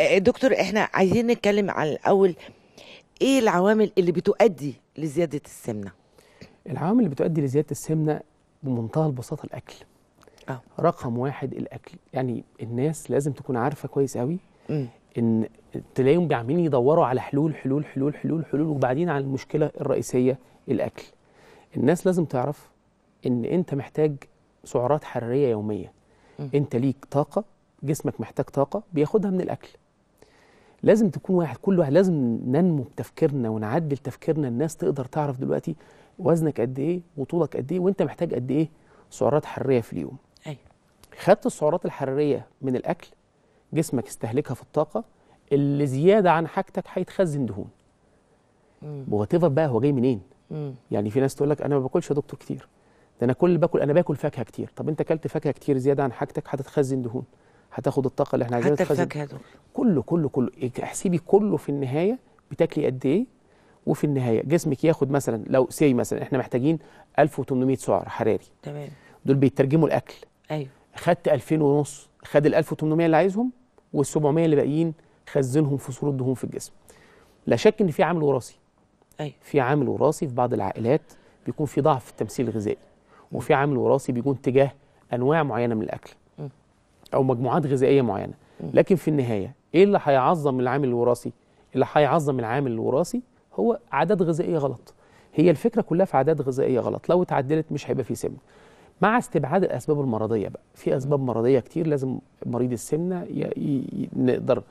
آه، آه، دكتور احنا عايزين نتكلم عن الاول ايه العوامل اللي بتؤدي لزياده السمنه العوامل اللي بتؤدي لزياده السمنه بمنتهى البساطه الاكل أه. رقم واحد الاكل يعني الناس لازم تكون عارفه كويس قوي م. ان تلاقيهم عاملين يدوروا على حلول حلول حلول حلول حلول وبعدين على المشكله الرئيسيه الاكل الناس لازم تعرف ان انت محتاج سعرات حراريه يوميه م. انت ليك طاقه جسمك محتاج طاقه بياخدها من الاكل لازم تكون واحد كل واحد لازم ننمو بتفكيرنا ونعدل تفكيرنا الناس تقدر تعرف دلوقتي وزنك قد ايه وطولك قد ايه وانت محتاج قد ايه سعرات حراريه في اليوم ايوه خدت السعرات الحراريه من الاكل جسمك استهلكها في الطاقه اللي زياده عن حاجتك هيتخزن دهون وات بقى هو جاي منين مم. يعني في ناس تقول لك انا ما باكلش يا دكتور كتير ده انا كل باكل انا باكل فاكهه كتير طب انت اكلت فاكهه كتير زياده عن حاجتك هتتخزن دهون هتاخد الطاقه اللي احنا عايزينها حتى الفاكهه دول كله كله كله احسبي كله في النهايه بتاكلي قد ايه وفي النهايه جسمك ياخد مثلا لو سي مثلا احنا محتاجين 1800 سعر حراري تمام دول بيترجموا الاكل ايوه خدت 2000 ونص خد ال 1800 اللي عايزهم وال 700 اللي باقيين خزنهم في صوره دهون في الجسم لا شك ان في عامل وراثي ايوه في عامل وراثي في بعض العائلات بيكون في ضعف في التمثيل الغذائي وفي عامل وراثي بيكون تجاه انواع معينه من الاكل او مجموعات غذائيه معينه لكن في النهايه ايه اللي هيعظم العامل الوراثي اللي هيعظم العامل الوراثي هو عادات غذائيه غلط هي الفكره كلها في عادات غذائيه غلط لو اتعدلت مش هيبقى في سمنه مع استبعاد الاسباب المرضيه بقى في اسباب مرضيه كتير لازم مريض السمنه نقدر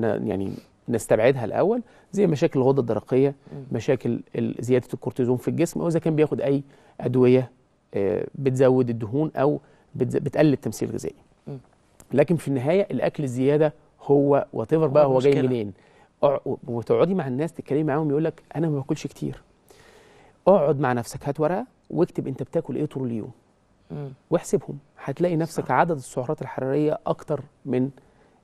يعني نستبعدها الاول زي مشاكل الغده الدرقيه مشاكل زياده الكورتيزون في الجسم او اذا كان بياخد اي ادويه آه، بتزود الدهون او بتقلل التمثيل الغذائي لكن في النهايه الاكل الزياده هو وات بقى هو جاي منين وتقعدي مع الناس تتكلمي معاهم يقول لك انا ما باكلش كتير اقعد مع نفسك هات ورقه واكتب انت بتاكل ايه طول اليوم واحسبهم هتلاقي نفسك صح. عدد السعرات الحراريه اكتر من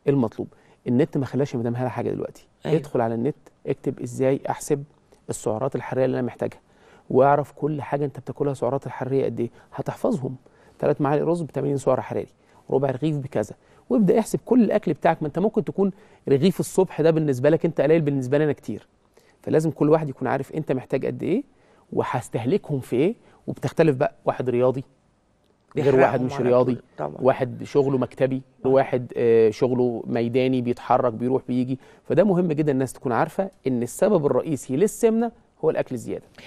المطلوب النت ما خلاش مدام هلا حاجه دلوقتي أيوه. ادخل على النت اكتب ازاي احسب السعرات الحراريه اللي انا محتاجها واعرف كل حاجه انت بتاكلها سعرات الحراريه قد ايه هتحفظهم ثلاث معالق رز ب 80 سعر حراري ربع رغيف بكذا وابدا احسب كل الاكل بتاعك ما انت ممكن تكون رغيف الصبح ده بالنسبه لك انت قليل بالنسبه لنا كتير فلازم كل واحد يكون عارف انت محتاج قد ايه وهستهلكهم في ايه وبتختلف بقى واحد رياضي غير واحد مش رياضي طبعا. واحد شغله مكتبي آه. واحد آه شغله ميداني بيتحرك بيروح بيجي فده مهم جدا الناس تكون عارفه ان السبب الرئيسي للسمنه هو الاكل الزياده